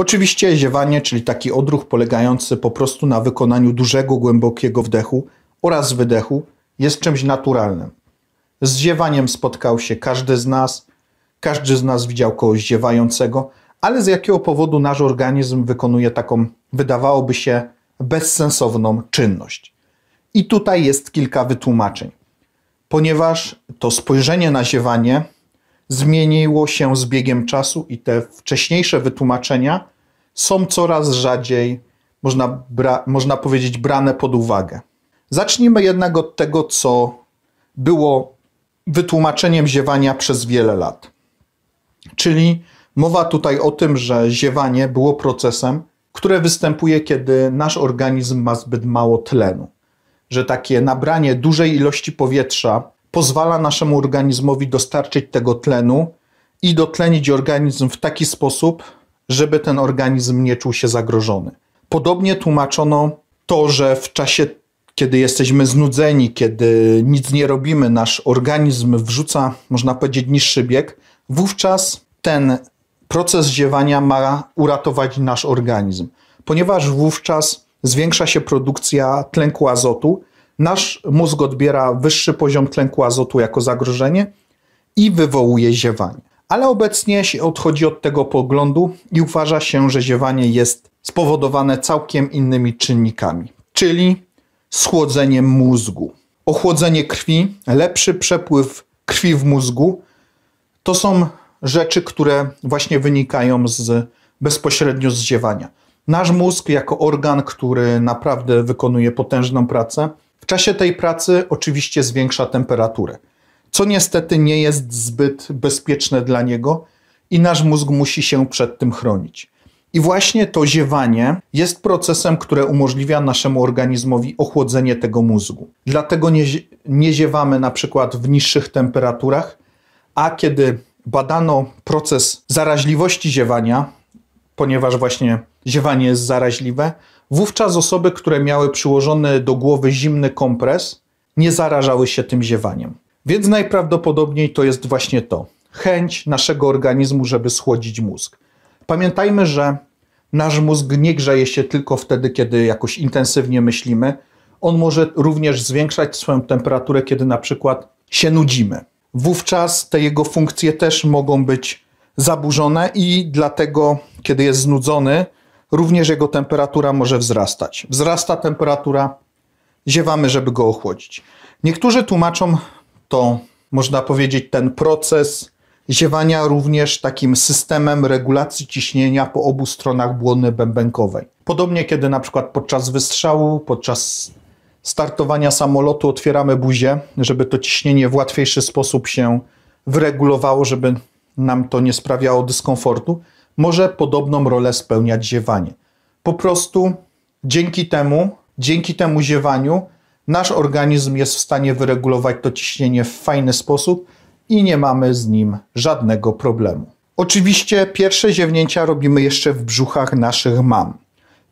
Oczywiście ziewanie, czyli taki odruch polegający po prostu na wykonaniu dużego, głębokiego wdechu oraz wydechu, jest czymś naturalnym. Z ziewaniem spotkał się każdy z nas, każdy z nas widział kogoś ziewającego, ale z jakiego powodu nasz organizm wykonuje taką, wydawałoby się, bezsensowną czynność. I tutaj jest kilka wytłumaczeń. Ponieważ to spojrzenie na ziewanie zmieniło się z biegiem czasu i te wcześniejsze wytłumaczenia są coraz rzadziej, można, można powiedzieć, brane pod uwagę. Zacznijmy jednak od tego, co było wytłumaczeniem ziewania przez wiele lat. Czyli mowa tutaj o tym, że ziewanie było procesem, które występuje, kiedy nasz organizm ma zbyt mało tlenu. Że takie nabranie dużej ilości powietrza pozwala naszemu organizmowi dostarczyć tego tlenu i dotlenić organizm w taki sposób, żeby ten organizm nie czuł się zagrożony. Podobnie tłumaczono to, że w czasie, kiedy jesteśmy znudzeni, kiedy nic nie robimy, nasz organizm wrzuca, można powiedzieć, niższy bieg, wówczas ten proces ziewania ma uratować nasz organizm, ponieważ wówczas zwiększa się produkcja tlenku azotu nasz mózg odbiera wyższy poziom tlenku azotu jako zagrożenie i wywołuje ziewanie. Ale obecnie się odchodzi od tego poglądu i uważa się, że ziewanie jest spowodowane całkiem innymi czynnikami, czyli schłodzeniem mózgu. Ochłodzenie krwi, lepszy przepływ krwi w mózgu to są rzeczy, które właśnie wynikają z bezpośrednio z ziewania. Nasz mózg, jako organ, który naprawdę wykonuje potężną pracę, czasie tej pracy oczywiście zwiększa temperaturę, co niestety nie jest zbyt bezpieczne dla niego i nasz mózg musi się przed tym chronić. I właśnie to ziewanie jest procesem, które umożliwia naszemu organizmowi ochłodzenie tego mózgu. Dlatego nie, nie ziewamy na przykład w niższych temperaturach, a kiedy badano proces zaraźliwości ziewania, ponieważ właśnie ziewanie jest zaraźliwe, Wówczas osoby, które miały przyłożony do głowy zimny kompres, nie zarażały się tym ziewaniem. Więc najprawdopodobniej to jest właśnie to chęć naszego organizmu, żeby schłodzić mózg. Pamiętajmy, że nasz mózg nie grzeje się tylko wtedy, kiedy jakoś intensywnie myślimy. On może również zwiększać swoją temperaturę, kiedy na przykład się nudzimy. Wówczas te jego funkcje też mogą być zaburzone i dlatego, kiedy jest znudzony, również jego temperatura może wzrastać. Wzrasta temperatura, ziewamy, żeby go ochłodzić. Niektórzy tłumaczą to, można powiedzieć, ten proces ziewania również takim systemem regulacji ciśnienia po obu stronach błony bębenkowej. Podobnie kiedy na przykład podczas wystrzału, podczas startowania samolotu otwieramy buzię, żeby to ciśnienie w łatwiejszy sposób się wyregulowało, żeby nam to nie sprawiało dyskomfortu może podobną rolę spełniać ziewanie. Po prostu dzięki temu, dzięki temu ziewaniu, nasz organizm jest w stanie wyregulować to ciśnienie w fajny sposób i nie mamy z nim żadnego problemu. Oczywiście pierwsze ziewnięcia robimy jeszcze w brzuchach naszych mam.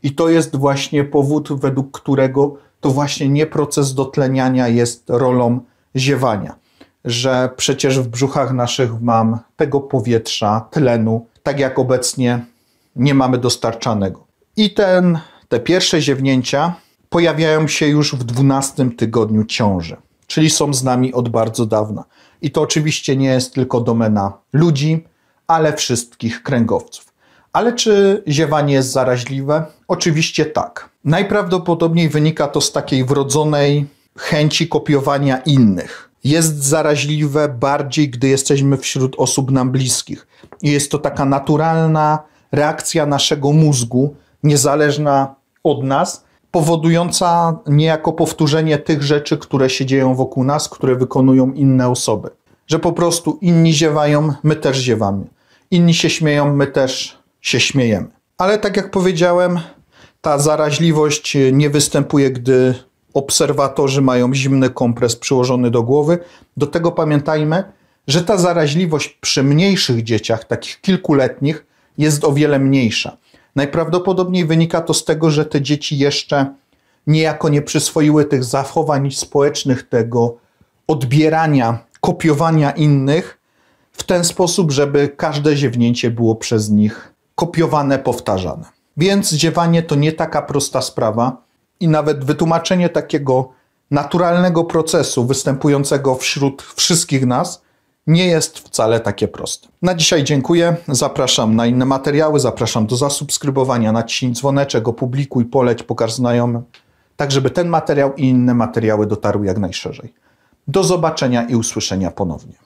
I to jest właśnie powód, według którego to właśnie nie proces dotleniania jest rolą ziewania. Że przecież w brzuchach naszych mam tego powietrza, tlenu tak jak obecnie nie mamy dostarczanego. I ten, te pierwsze ziewnięcia pojawiają się już w 12 tygodniu ciąży, czyli są z nami od bardzo dawna. I to oczywiście nie jest tylko domena ludzi, ale wszystkich kręgowców. Ale czy ziewanie jest zaraźliwe? Oczywiście tak. Najprawdopodobniej wynika to z takiej wrodzonej chęci kopiowania innych jest zaraźliwe bardziej, gdy jesteśmy wśród osób nam bliskich. I jest to taka naturalna reakcja naszego mózgu, niezależna od nas, powodująca niejako powtórzenie tych rzeczy, które się dzieją wokół nas, które wykonują inne osoby. Że po prostu inni ziewają, my też ziewamy. Inni się śmieją, my też się śmiejemy. Ale tak jak powiedziałem, ta zaraźliwość nie występuje, gdy obserwatorzy mają zimny kompres przyłożony do głowy. Do tego pamiętajmy, że ta zaraźliwość przy mniejszych dzieciach, takich kilkuletnich, jest o wiele mniejsza. Najprawdopodobniej wynika to z tego, że te dzieci jeszcze niejako nie przyswoiły tych zachowań społecznych, tego odbierania, kopiowania innych w ten sposób, żeby każde ziewnięcie było przez nich kopiowane, powtarzane. Więc ziewanie to nie taka prosta sprawa i nawet wytłumaczenie takiego naturalnego procesu występującego wśród wszystkich nas nie jest wcale takie proste. Na dzisiaj dziękuję. Zapraszam na inne materiały, zapraszam do zasubskrybowania, naciśnij dzwoneczek, opublikuj, poleć, pokaż znajomym, tak żeby ten materiał i inne materiały dotarły jak najszerzej. Do zobaczenia i usłyszenia ponownie.